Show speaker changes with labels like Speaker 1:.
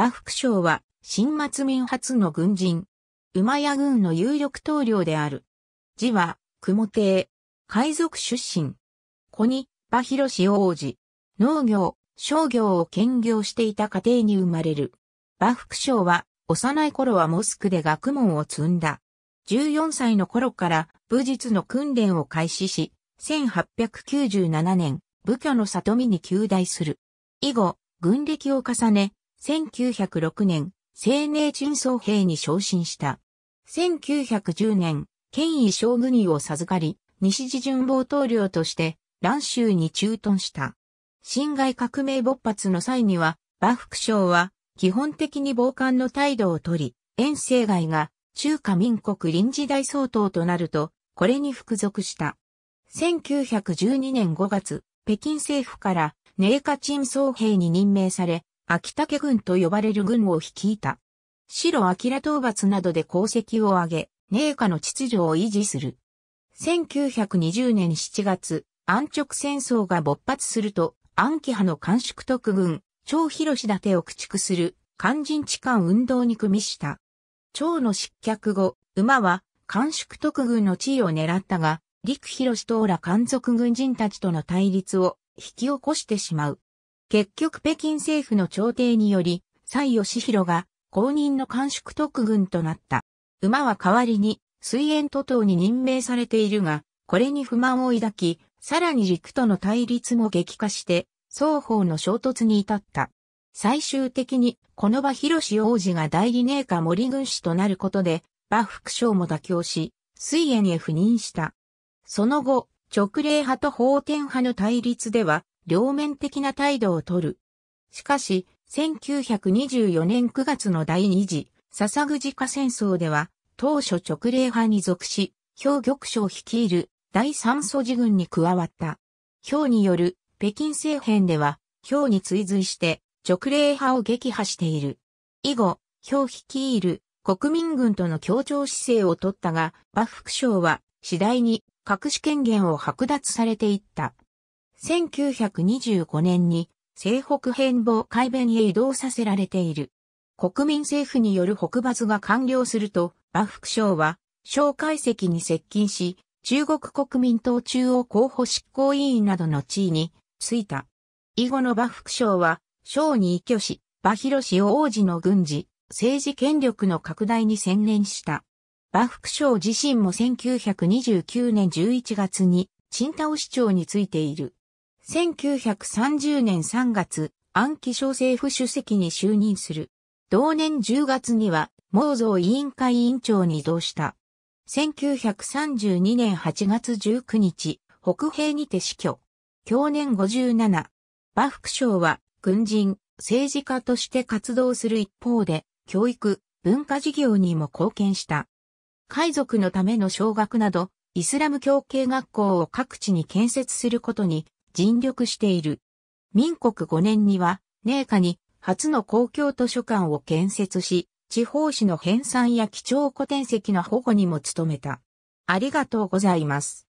Speaker 1: 馬副将は、新末民初の軍人。馬屋軍の有力統領である。字は、雲帝。海賊出身。子に、馬広氏王子。農業、商業を兼業していた家庭に生まれる。馬副将は、幼い頃はモスクで学問を積んだ。14歳の頃から武術の訓練を開始し、1897年、武居の里見に旧大する。以後、軍歴を重ね、1906年、青年陳曹兵に昇進した。1910年、権威将軍位を授かり、西地順防統領として、蘭州に駐屯した。侵害革命勃発の際には、馬副将は、基本的に傍観の態度をとり、遠征外が中華民国臨時大総統となると、これに服属した。1912年5月、北京政府から、寧夏陳総兵に任命され、秋竹軍と呼ばれる軍を率いた。白明討伐などで功績を挙げ、寧夏の秩序を維持する。1920年7月、安直戦争が勃発すると、安記派の官縮特軍、張広だけを駆逐する、肝心地漢運動に組みした。張の失脚後、馬は、官縮特軍の地位を狙ったが、陸広氏とら漢族軍人たちとの対立を引き起こしてしまう。結局北京政府の調停により、蔡義弘が公認の官縮特軍となった。馬は代わりに水煙徒党に任命されているが、これに不満を抱き、さらに陸との対立も激化して、双方の衝突に至った。最終的に、この場広志王子が代理寧下森軍師となることで、馬副将も妥協し、水縁へ赴任した。その後、直令派と法典派の対立では、両面的な態度をとる。しかし、1924年9月の第二次、笹口化戦争では、当初直令派に属し、氷玉将率いる第三祖寺軍に加わった。氷による北京政変では、氷に追随して直令派を撃破している。以後、氷率いる国民軍との協調姿勢を取ったが、幕府将は次第に隠し権限を剥奪されていった。1925年に西北変貌改弁へ移動させられている。国民政府による北伐が完了すると、馬副省は、小解石に接近し、中国国民党中央候補執行委員などの地位に就いた。以後の馬副省は、省に依拠し、馬広氏を王子の軍事、政治権力の拡大に専念した。馬副省自身も1929年11月に、陳太タ市長についている。1930年3月、安記省政府主席に就任する。同年10月には、毛造委員会委員長に移動した。1932年8月19日、北平にて死去。去年57。馬副省は、軍人、政治家として活動する一方で、教育、文化事業にも貢献した。海賊のための小学など、イスラム教系学校を各地に建設することに尽力している。民国5年には、寧夏に初の公共図書館を建設し、地方紙の編纂や貴重古典籍の保護にも努めた。ありがとうございます。